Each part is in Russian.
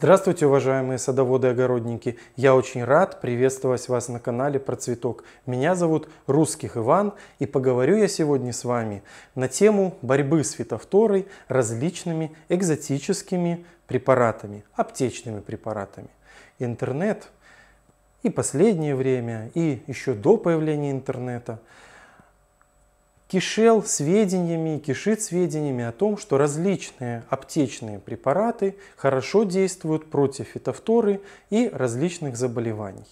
Здравствуйте, уважаемые садоводы и огородники! Я очень рад приветствовать вас на канале про цветок. Меня зовут Русских Иван и поговорю я сегодня с вами на тему борьбы с фитофторой различными экзотическими препаратами, аптечными препаратами. Интернет и последнее время, и еще до появления интернета – кишел сведениями, кишит сведениями о том, что различные аптечные препараты хорошо действуют против фитофторы и различных заболеваний.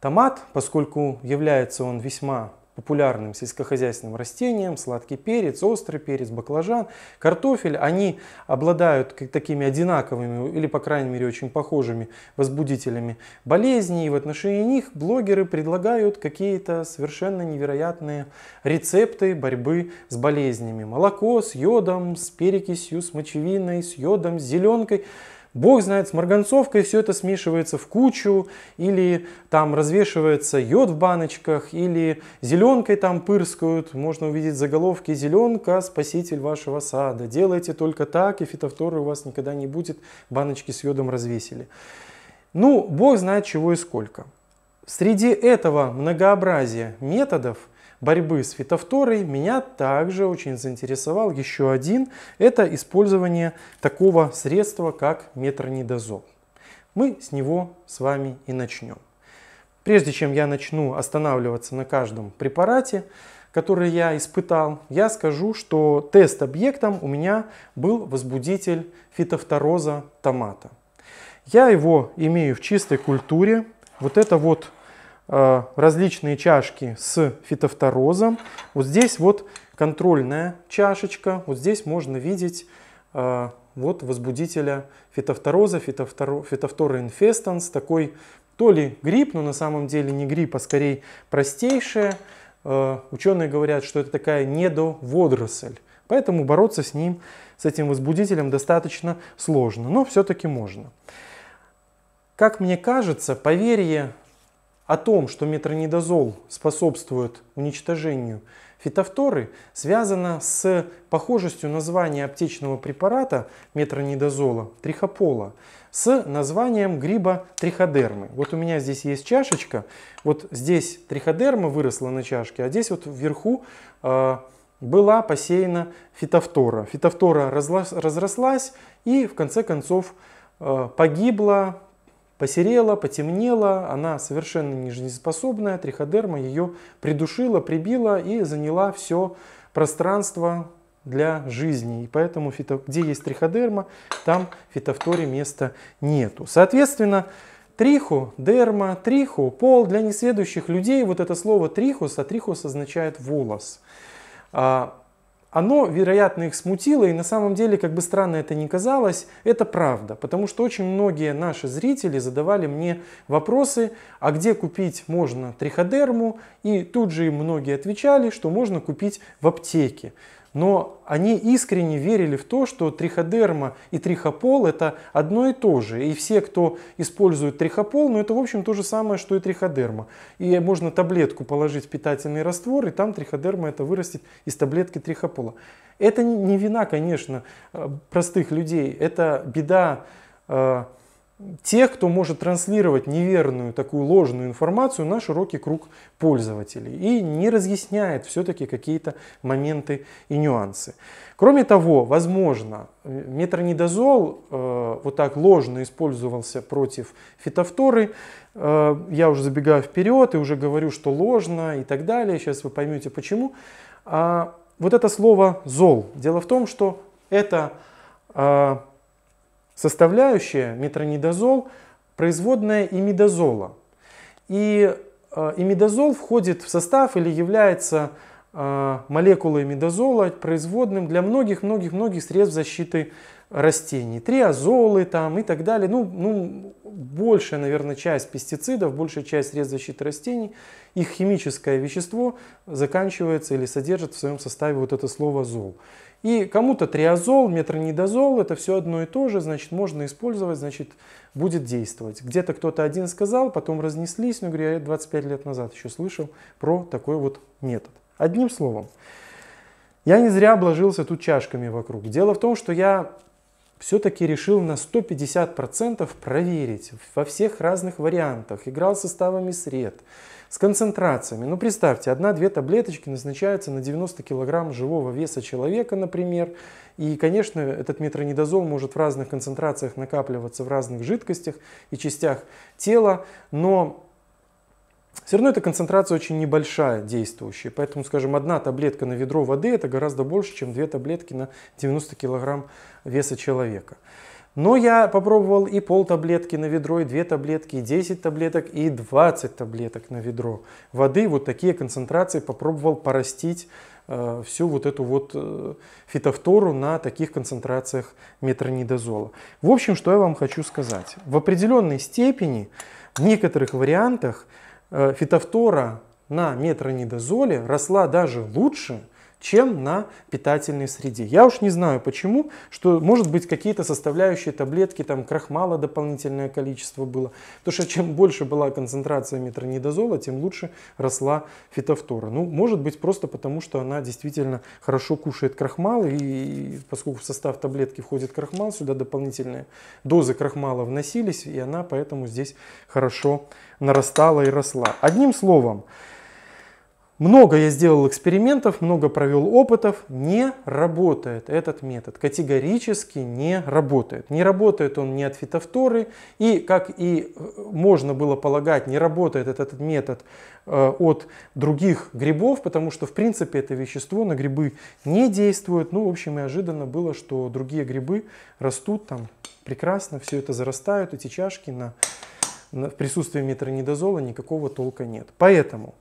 Томат, поскольку является он весьма популярным сельскохозяйственным растениям, сладкий перец, острый перец, баклажан, картофель, они обладают такими одинаковыми или, по крайней мере, очень похожими возбудителями болезней, и в отношении них блогеры предлагают какие-то совершенно невероятные рецепты борьбы с болезнями. Молоко с йодом, с перекисью, с мочевиной, с йодом, с зеленкой – Бог знает, с марганцовкой все это смешивается в кучу, или там развешивается йод в баночках, или зеленкой там пырскают. Можно увидеть заголовки «Зеленка, спаситель вашего сада». Делайте только так, и фитофторы у вас никогда не будет. Баночки с йодом развесили. Ну, Бог знает чего и сколько. Среди этого многообразия методов – борьбы с фитофторой меня также очень заинтересовал еще один. Это использование такого средства, как метронидозол. Мы с него с вами и начнем. Прежде чем я начну останавливаться на каждом препарате, который я испытал, я скажу, что тест-объектом у меня был возбудитель фитофтороза томата. Я его имею в чистой культуре. Вот это вот Э, различные чашки с фитофторозом. Вот здесь вот контрольная чашечка, вот здесь можно видеть э, вот возбудителя фитофтороза, фитофторо, фитофтора инфестанс, такой то ли грипп, но на самом деле не грипп, а скорее простейшая. Э, ученые говорят, что это такая недоводоросль, поэтому бороться с ним, с этим возбудителем достаточно сложно, но все-таки можно. Как мне кажется, поверье о том, что метронидозол способствует уничтожению фитофторы, связано с похожестью названия аптечного препарата метронидозола трихопола с названием гриба триходермы. Вот у меня здесь есть чашечка, вот здесь триходерма выросла на чашке, а здесь вот вверху э, была посеяна фитофтора. Фитофтора разрослась и в конце концов э, погибла, посерела, потемнела, она совершенно не жизнеспособная, триходерма ее придушила, прибила и заняла все пространство для жизни. И поэтому, где есть триходерма, там фитофторе места нету. Соответственно, триху, дерма, триху, пол для несведущих людей, вот это слово трихус, а трихус означает волос. А оно, вероятно, их смутило, и на самом деле, как бы странно это ни казалось, это правда, потому что очень многие наши зрители задавали мне вопросы, а где купить можно триходерму, и тут же им многие отвечали, что можно купить в аптеке но они искренне верили в то, что триходерма и трихопол это одно и то же. И все, кто использует трихопол, ну это в общем то же самое, что и триходерма. И можно таблетку положить в питательный раствор, и там триходерма это вырастет из таблетки трихопола. Это не вина, конечно, э, простых людей, это беда э, тех, кто может транслировать неверную, такую ложную информацию на широкий круг пользователей и не разъясняет все-таки какие-то моменты и нюансы. Кроме того, возможно, метронидозол э, вот так ложно использовался против фитофторы. Э, я уже забегаю вперед и уже говорю, что ложно и так далее. Сейчас вы поймете почему. А, вот это слово «зол». Дело в том, что это... Э, Составляющая метронидозол – производная имидозола. И э, имидозол входит в состав или является э, молекулой имидозола производным для многих-многих-многих средств защиты растений. Триазолы там и так далее. Ну, ну, большая, наверное, часть пестицидов, большая часть средств защиты растений, их химическое вещество заканчивается или содержит в своем составе вот это слово «зол». И кому-то триазол, метронидозол, это все одно и то же, значит, можно использовать, значит, будет действовать. Где-то кто-то один сказал, потом разнеслись, но, говорю, я 25 лет назад еще слышал про такой вот метод. Одним словом, я не зря обложился тут чашками вокруг. Дело в том, что я все-таки решил на 150% проверить во всех разных вариантах. Играл составами сред, с концентрациями. Ну, представьте, одна-две таблеточки назначаются на 90 килограмм живого веса человека, например. И, конечно, этот метронидозол может в разных концентрациях накапливаться в разных жидкостях и частях тела, но все равно эта концентрация очень небольшая действующая, поэтому, скажем, одна таблетка на ведро воды это гораздо больше, чем две таблетки на 90 килограмм веса человека. Но я попробовал и пол таблетки на ведро, и две таблетки, и 10 таблеток, и 20 таблеток на ведро воды. Вот такие концентрации попробовал порастить э, всю вот эту вот э, фитофтору на таких концентрациях метронидозола. В общем, что я вам хочу сказать. В определенной степени, в некоторых вариантах, э, фитофтора на метронидозоле росла даже лучше, чем на питательной среде. Я уж не знаю почему, что может быть какие-то составляющие таблетки, там крахмала дополнительное количество было. Потому что чем больше была концентрация метронидозола, тем лучше росла фитофтора. Ну, может быть просто потому, что она действительно хорошо кушает крахмал, и поскольку в состав таблетки входит крахмал, сюда дополнительные дозы крахмала вносились, и она поэтому здесь хорошо нарастала и росла. Одним словом, много я сделал экспериментов, много провел опытов, не работает этот метод, категорически не работает. Не работает он ни от фитофторы, и, как и э, можно было полагать, не работает этот метод э, от других грибов, потому что, в принципе, это вещество на грибы не действует. Ну, в общем, неожиданно было, что другие грибы растут там прекрасно, все это зарастают, эти чашки на, на, в присутствии метронидозола никакого толка нет. Поэтому...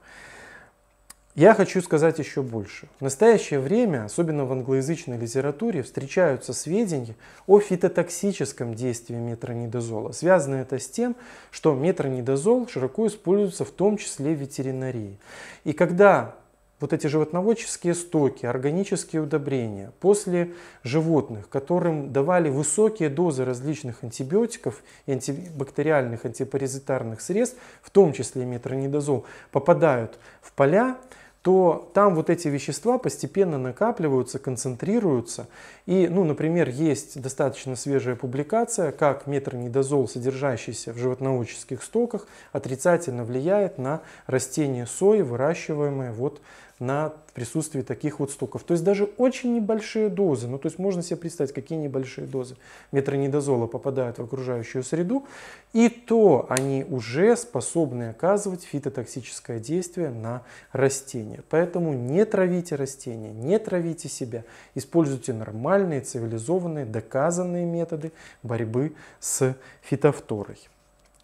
Я хочу сказать еще больше. В настоящее время, особенно в англоязычной литературе, встречаются сведения о фитотоксическом действии метронидозола. Связано это с тем, что метронидозол широко используется в том числе в ветеринарии. И когда вот эти животноводческие стоки, органические удобрения после животных, которым давали высокие дозы различных антибиотиков и антибактериальных, антипаразитарных средств, в том числе метронидозол, попадают в поля, то там вот эти вещества постепенно накапливаются, концентрируются. И, ну, например, есть достаточно свежая публикация, как метронидозол, содержащийся в животноводческих стоках, отрицательно влияет на растения сои, выращиваемые вот на присутствии таких вот стуков. То есть даже очень небольшие дозы, ну то есть можно себе представить, какие небольшие дозы метронидозола попадают в окружающую среду, и то они уже способны оказывать фитотоксическое действие на растения. Поэтому не травите растения, не травите себя, используйте нормальные, цивилизованные, доказанные методы борьбы с фитофторой.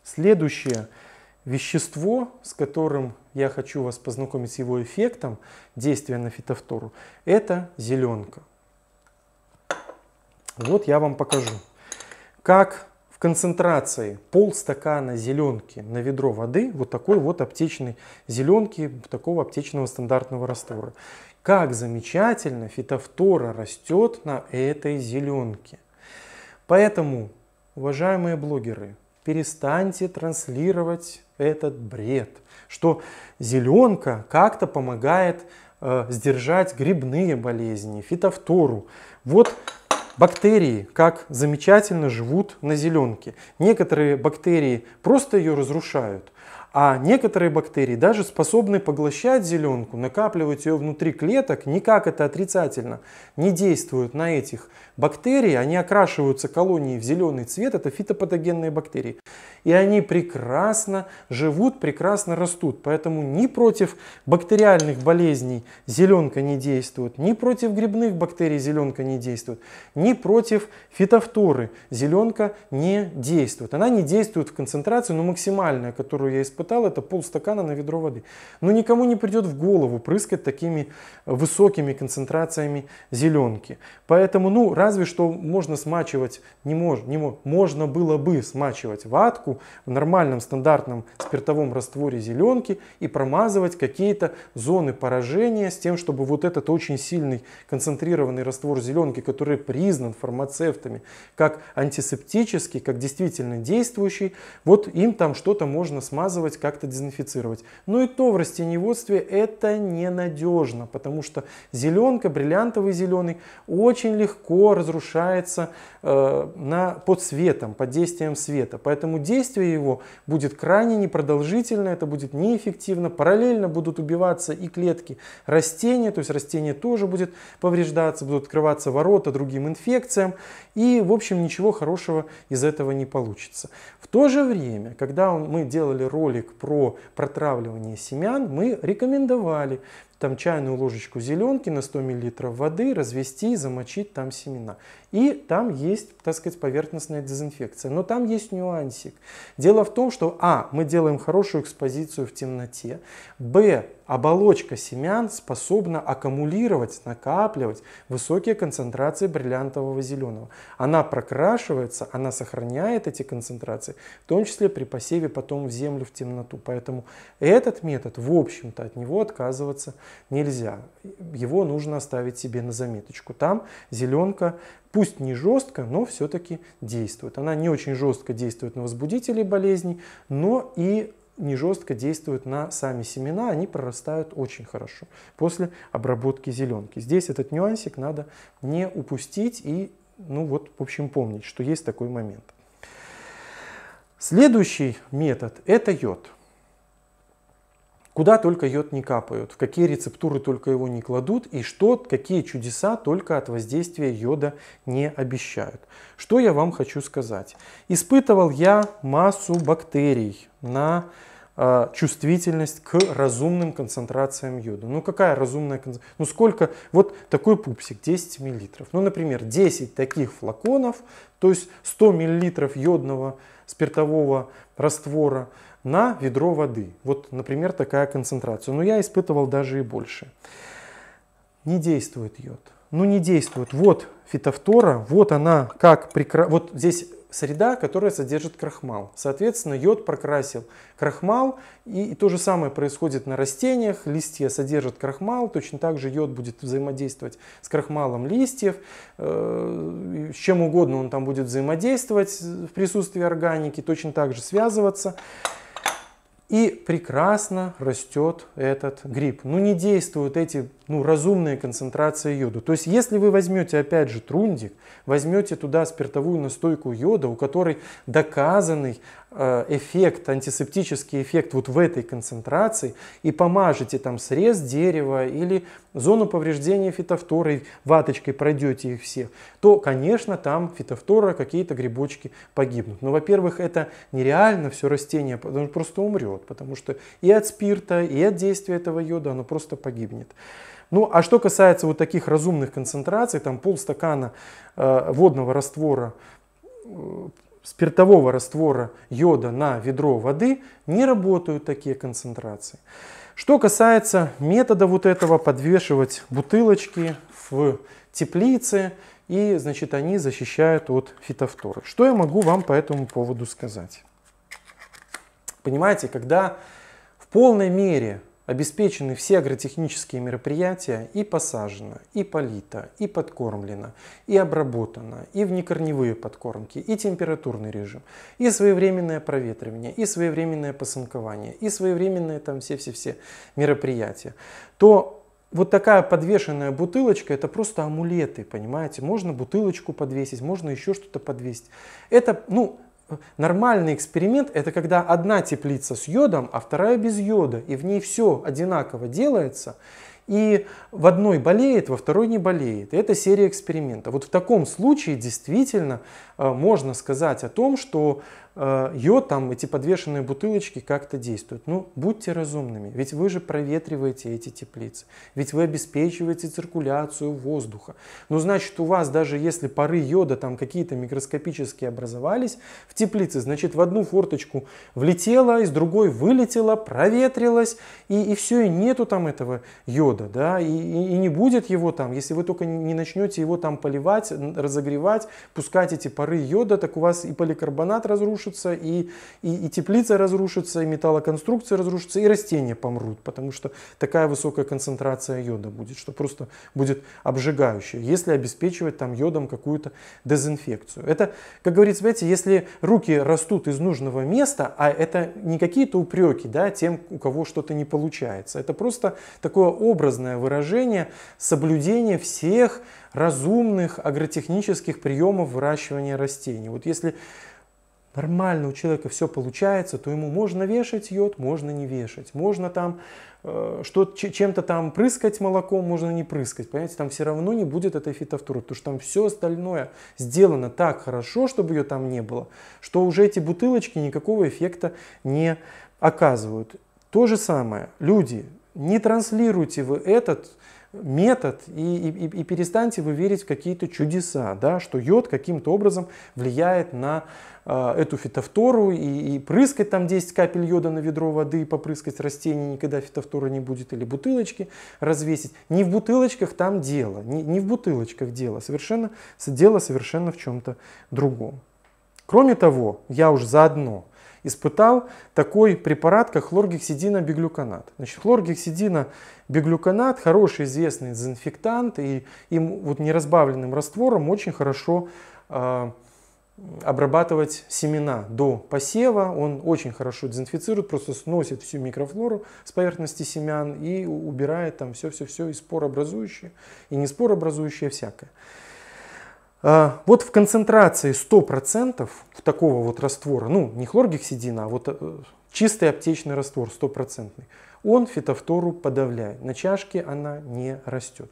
Следующее – вещество, с которым я хочу вас познакомить с его эффектом действия на фитофтору, это зеленка. Вот я вам покажу, как в концентрации полстакана зеленки на ведро воды, вот такой вот аптечной зеленки, такого аптечного стандартного раствора, как замечательно фитофтора растет на этой зеленке. Поэтому, уважаемые блогеры, перестаньте транслировать этот бред, что зеленка как-то помогает э, сдержать грибные болезни, фитофтору. Вот бактерии как замечательно живут на зеленке. Некоторые бактерии просто ее разрушают, а некоторые бактерии даже способны поглощать зеленку, накапливать ее внутри клеток, никак это отрицательно не действует на этих бактерий, они окрашиваются колонии в зеленый цвет, это фитопатогенные бактерии. И они прекрасно живут, прекрасно растут, поэтому ни против бактериальных болезней зеленка не действует, ни против грибных бактерий зеленка не действует, ни против фитофторы зеленка не действует. Она не действует в концентрации, но максимальная, которую я испытал, металл это полстакана на ведро воды. Но никому не придет в голову прыскать такими э, высокими концентрациями зеленки. Поэтому, ну, разве что можно смачивать, не, мож, не мож, можно было бы смачивать ватку в нормальном стандартном спиртовом растворе зеленки и промазывать какие-то зоны поражения с тем, чтобы вот этот очень сильный концентрированный раствор зеленки, который признан фармацевтами как антисептический, как действительно действующий, вот им там что-то можно смазывать обрабатывать, как-то дезинфицировать. Но ну и то в растеневодстве это ненадежно, потому что зеленка, бриллиантовый зеленый, очень легко разрушается э, на, под светом, под действием света. Поэтому действие его будет крайне непродолжительно, это будет неэффективно. Параллельно будут убиваться и клетки растения, то есть растение тоже будет повреждаться, будут открываться ворота другим инфекциям. И, в общем, ничего хорошего из этого не получится. В то же время, когда мы делали ролик ролик про протравливание семян, мы рекомендовали там чайную ложечку зеленки на 100 мл воды развести и замочить там семена. И там есть, так сказать, поверхностная дезинфекция. Но там есть нюансик. Дело в том, что а, мы делаем хорошую экспозицию в темноте, б, оболочка семян способна аккумулировать, накапливать высокие концентрации бриллиантового зеленого. Она прокрашивается, она сохраняет эти концентрации, в том числе при посеве потом в землю в темноту. Поэтому этот метод, в общем-то, от него отказываться нельзя. Его нужно оставить себе на заметочку. Там зеленка пусть не жестко, но все-таки действует. Она не очень жестко действует на возбудителей болезней, но и не жестко действуют на сами семена, они прорастают очень хорошо после обработки зеленки. Здесь этот нюансик надо не упустить и, ну вот, в общем, помнить, что есть такой момент. Следующий метод – это йод. Куда только йод не капают, в какие рецептуры только его не кладут и что, какие чудеса только от воздействия йода не обещают. Что я вам хочу сказать? Испытывал я массу бактерий на э, чувствительность к разумным концентрациям йода. Ну какая разумная концентрация? Ну сколько? Вот такой пупсик 10 мл. Ну, например, 10 таких флаконов, то есть 100 мл йодного спиртового раствора на ведро воды. Вот, например, такая концентрация. Но я испытывал даже и больше. Не действует йод. Ну не действует. Вот фитофтора, вот она как прекра... Вот здесь среда, которая содержит крахмал. Соответственно, йод прокрасил крахмал, и то же самое происходит на растениях. Листья содержат крахмал, точно так же йод будет взаимодействовать с крахмалом листьев, э, с чем угодно он там будет взаимодействовать в присутствии органики, точно так же связываться. И прекрасно растет этот гриб. Но ну, не действуют эти ну, разумные концентрации йода. То есть, если вы возьмете, опять же, трундик, возьмете туда спиртовую настойку йода, у которой доказанный Э, эффект, антисептический эффект вот в этой концентрации и помажете там срез дерева или зону повреждения фитофторы, ваточкой пройдете их всех, то, конечно, там фитофтора, какие-то грибочки погибнут. Но, во-первых, это нереально все растение, просто умрет, потому что и от спирта, и от действия этого йода оно просто погибнет. Ну, а что касается вот таких разумных концентраций, там полстакана э, водного раствора э, спиртового раствора йода на ведро воды не работают такие концентрации. Что касается метода вот этого, подвешивать бутылочки в теплице, и значит, они защищают от фитофторы. Что я могу вам по этому поводу сказать? Понимаете, когда в полной мере Обеспечены все агротехнические мероприятия и посажено, и полито, и подкормлено, и обработано, и внекорневые подкормки, и температурный режим, и своевременное проветривание, и своевременное посынкование, и своевременные там все-все-все мероприятия, то вот такая подвешенная бутылочка, это просто амулеты, понимаете? Можно бутылочку подвесить, можно еще что-то подвесить. Это, ну, Нормальный эксперимент – это когда одна теплица с йодом, а вторая без йода, и в ней все одинаково делается, и в одной болеет, во второй не болеет. Это серия экспериментов. Вот в таком случае действительно э, можно сказать о том, что Э, йод там, эти подвешенные бутылочки как-то действуют. Ну, будьте разумными, ведь вы же проветриваете эти теплицы, ведь вы обеспечиваете циркуляцию воздуха. Ну, значит, у вас даже если пары йода там какие-то микроскопические образовались в теплице, значит, в одну форточку влетела, из другой вылетела, проветрилась, и, и все, и нету там этого йода, да, и, и, и не будет его там, если вы только не начнете его там поливать, разогревать, пускать эти пары йода, так у вас и поликарбонат разрушится, разрушится, и, и, и теплица разрушится, и металлоконструкция разрушится, и растения помрут, потому что такая высокая концентрация йода будет, что просто будет обжигающая, если обеспечивать там йодом какую-то дезинфекцию. Это, как говорится, знаете, если руки растут из нужного места, а это не какие-то упреки да, тем, у кого что-то не получается, это просто такое образное выражение соблюдения всех разумных агротехнических приемов выращивания растений. Вот если нормально у человека все получается, то ему можно вешать йод, можно не вешать. Можно там э, что, чем-то там прыскать молоком, можно не прыскать. Понимаете, там все равно не будет этой фитофтуры, потому что там все остальное сделано так хорошо, чтобы ее там не было, что уже эти бутылочки никакого эффекта не оказывают. То же самое, люди, не транслируйте вы этот метод и, и, и перестаньте вы верить в какие-то чудеса, да, что йод каким-то образом влияет на э, эту фитофтору и, и прыскать там 10 капель йода на ведро воды, и попрыскать растение, никогда фитофтора не будет, или бутылочки развесить. Не в бутылочках там дело, не, не в бутылочках дело, совершенно, дело совершенно в чем-то другом. Кроме того, я уж заодно, испытал такой препарат, как хлоргексидина биглюконат. Значит, хлоргексидина биглюконат хороший известный дезинфектант, и им вот неразбавленным раствором очень хорошо э, обрабатывать семена до посева. Он очень хорошо дезинфицирует, просто сносит всю микрофлору с поверхности семян и убирает там все-все-все и спорообразующее, и не спорообразующее а всякое. А, вот в концентрации 100% такого вот раствора, ну не хлоргексидина, а вот э, чистый аптечный раствор 100%, он фитофтору подавляет. На чашке она не растет.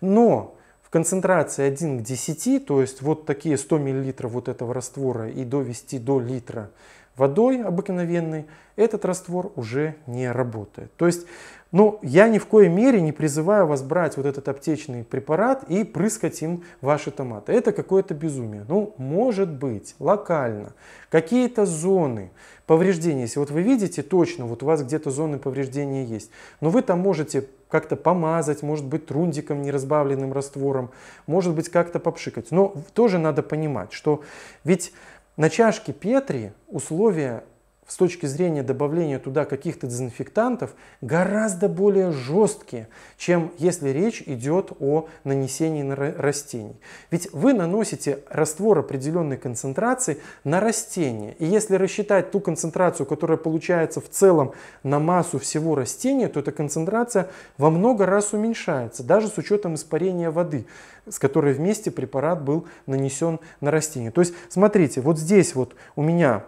Но в концентрации 1 к 10, то есть вот такие 100 мл вот этого раствора и довести до литра водой обыкновенной, этот раствор уже не работает. То есть ну, я ни в коей мере не призываю вас брать вот этот аптечный препарат и прыскать им ваши томаты. Это какое-то безумие. Ну, может быть, локально. Какие-то зоны повреждения, если вот вы видите точно, вот у вас где-то зоны повреждения есть, но вы там можете как-то помазать, может быть, трундиком, неразбавленным раствором, может быть, как-то попшикать. Но тоже надо понимать, что ведь на чашке Петри условия с точки зрения добавления туда каких-то дезинфектантов гораздо более жесткие, чем если речь идет о нанесении на растений. Ведь вы наносите раствор определенной концентрации на растение. И если рассчитать ту концентрацию, которая получается в целом на массу всего растения, то эта концентрация во много раз уменьшается, даже с учетом испарения воды, с которой вместе препарат был нанесен на растение. То есть, смотрите, вот здесь вот у меня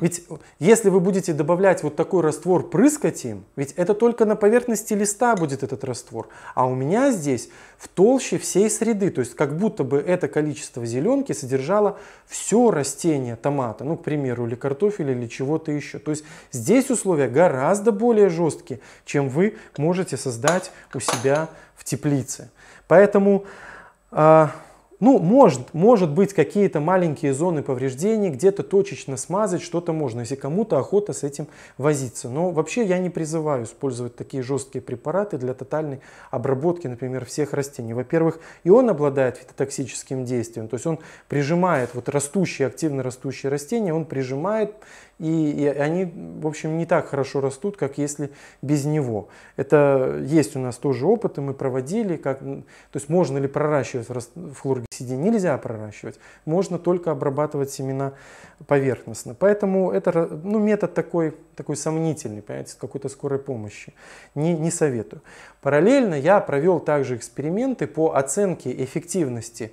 ведь если вы будете добавлять вот такой раствор, прыскать им, ведь это только на поверхности листа будет этот раствор. А у меня здесь в толще всей среды, то есть как будто бы это количество зеленки содержало все растение томата, ну, к примеру, или картофеля, или чего-то еще. То есть здесь условия гораздо более жесткие, чем вы можете создать у себя в теплице. Поэтому а, ну, может, может быть какие-то маленькие зоны повреждений, где-то точечно смазать что-то можно, если кому-то охота с этим возиться. Но вообще я не призываю использовать такие жесткие препараты для тотальной обработки, например, всех растений. Во-первых, и он обладает фитотоксическим действием, то есть он прижимает вот растущие, активно растущие растения, он прижимает, и, и они, в общем, не так хорошо растут, как если без него. Это есть у нас тоже опыты, мы проводили, как, то есть можно ли проращивать флоргисид CD нельзя проращивать, можно только обрабатывать семена поверхностно. Поэтому это ну, метод такой, такой сомнительный, понимаете, какой-то скорой помощи. Не, не советую. Параллельно я провел также эксперименты по оценке эффективности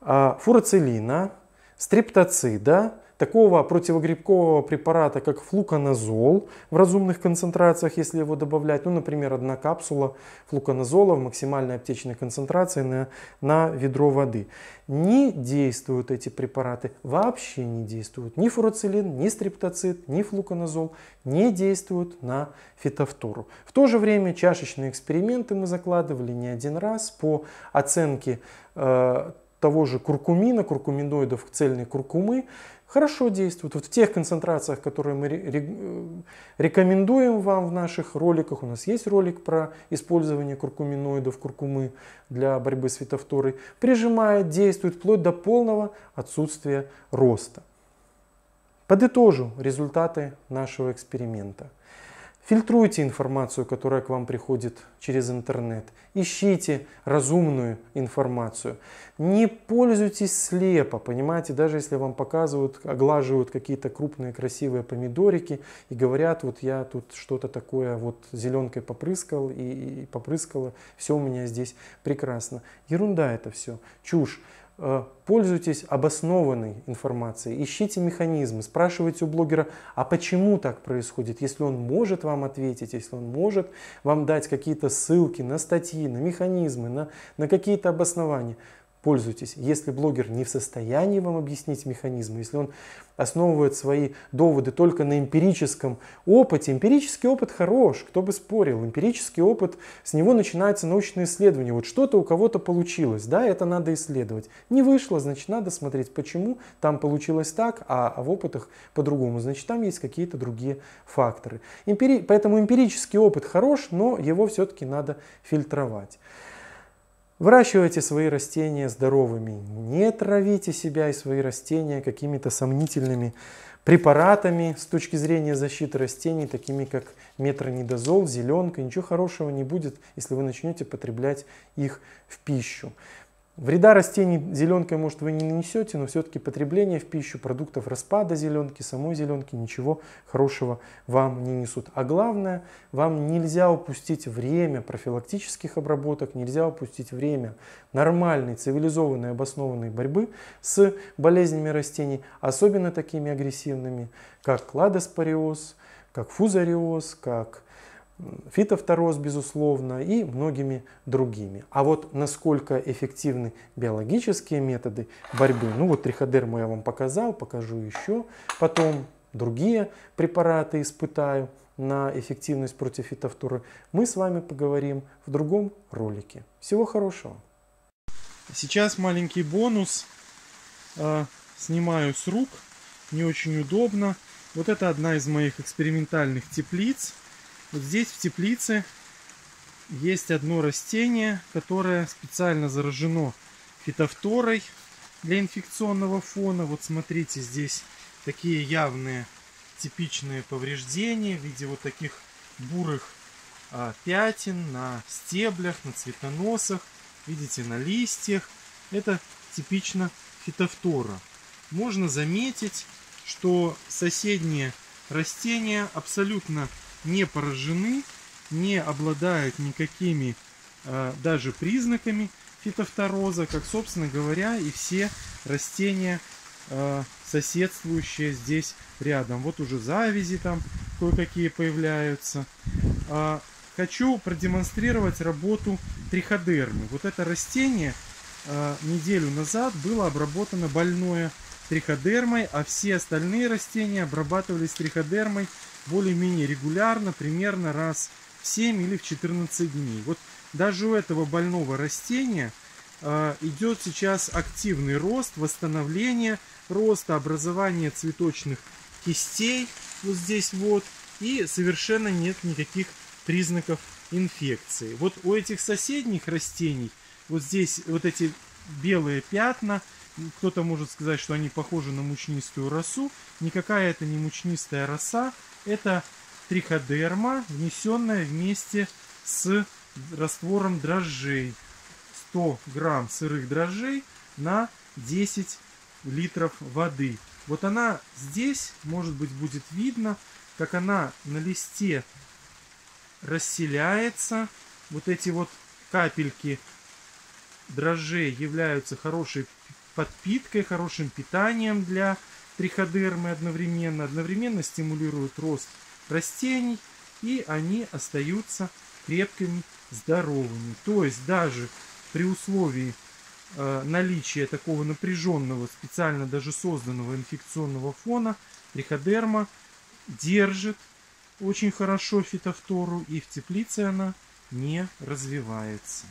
а, фурацилина, стриптоцида, Такого противогрибкового препарата, как флуконазол в разумных концентрациях, если его добавлять, ну, например, одна капсула флуконазола в максимальной аптечной концентрации на, на ведро воды. Не действуют эти препараты, вообще не действуют. Ни фуроцилин, ни стриптоцит, ни флуконазол не действуют на фитофтору. В то же время чашечные эксперименты мы закладывали не один раз по оценке э, того же куркумина, куркуминоидов цельной куркумы, хорошо действуют. Вот в тех концентрациях, которые мы э, рекомендуем вам в наших роликах, у нас есть ролик про использование куркуминоидов, куркумы для борьбы с фитофторой, прижимает, действует вплоть до полного отсутствия роста. Подытожу результаты нашего эксперимента. Фильтруйте информацию, которая к вам приходит через интернет. Ищите разумную информацию. Не пользуйтесь слепо, понимаете, даже если вам показывают, оглаживают какие-то крупные красивые помидорики и говорят, вот я тут что-то такое вот зеленкой попрыскал и, и попрыскала, все у меня здесь прекрасно. Ерунда это все, чушь. Э, пользуйтесь обоснованной информацией, ищите механизмы, спрашивайте у блогера, а почему так происходит, если он может вам ответить, если он может вам дать какие-то ссылки на статьи, на механизмы, на, на какие-то обоснования – пользуйтесь. Если блогер не в состоянии вам объяснить механизмы, если он основывает свои доводы только на эмпирическом опыте, эмпирический опыт хорош, кто бы спорил, эмпирический опыт, с него начинается научное исследование. Вот что-то у кого-то получилось, да, это надо исследовать. Не вышло, значит, надо смотреть, почему там получилось так, а, а в опытах по-другому, значит, там есть какие-то другие факторы. Эмпири... Поэтому эмпирический опыт хорош, но его все-таки надо фильтровать. Выращивайте свои растения здоровыми, не травите себя и свои растения какими-то сомнительными препаратами с точки зрения защиты растений, такими как метронидозол, зеленка. Ничего хорошего не будет, если вы начнете потреблять их в пищу. Вреда растений зеленкой, может, вы не нанесете, но все-таки потребление в пищу продуктов распада зеленки, самой зеленки ничего хорошего вам не несут. А главное, вам нельзя упустить время профилактических обработок, нельзя упустить время нормальной, цивилизованной, обоснованной борьбы с болезнями растений, особенно такими агрессивными, как ладоспориоз, как фузариоз, как фитофтороз, безусловно, и многими другими. А вот насколько эффективны биологические методы борьбы, ну вот триходерму я вам показал, покажу еще, потом другие препараты испытаю на эффективность против фитофторы, мы с вами поговорим в другом ролике. Всего хорошего! Сейчас маленький бонус. Э, снимаю с рук, не очень удобно. Вот это одна из моих экспериментальных теплиц. Вот здесь в теплице есть одно растение, которое специально заражено фитофторой для инфекционного фона. Вот смотрите, здесь такие явные типичные повреждения в виде вот таких бурых а, пятен на стеблях, на цветоносах, видите, на листьях. Это типично фитофтора. Можно заметить, что соседние растения абсолютно не поражены, не обладают никакими э, даже признаками фитофтороза, как, собственно говоря, и все растения, э, соседствующие здесь рядом. Вот уже завязи там кое-какие появляются. Э, хочу продемонстрировать работу триходермы. Вот это растение э, неделю назад было обработано больное триходермой, а все остальные растения обрабатывались триходермой более-менее регулярно, примерно раз в 7 или в 14 дней. Вот даже у этого больного растения э, идет сейчас активный рост, восстановление роста, образование цветочных кистей вот здесь вот. И совершенно нет никаких признаков инфекции. Вот у этих соседних растений вот здесь вот эти белые пятна – кто-то может сказать, что они похожи на мучнистую росу. Никакая это не мучнистая роса, это триходерма, внесенная вместе с раствором дрожжей. 100 грамм сырых дрожжей на 10 литров воды. Вот она здесь, может быть, будет видно, как она на листе расселяется. Вот эти вот капельки дрожжей являются хорошей подпиткой, хорошим питанием для триходермы одновременно. Одновременно стимулируют рост растений, и они остаются крепкими, здоровыми. То есть даже при условии э, наличия такого напряженного, специально даже созданного инфекционного фона, триходерма держит очень хорошо фитофтору и в теплице она не развивается.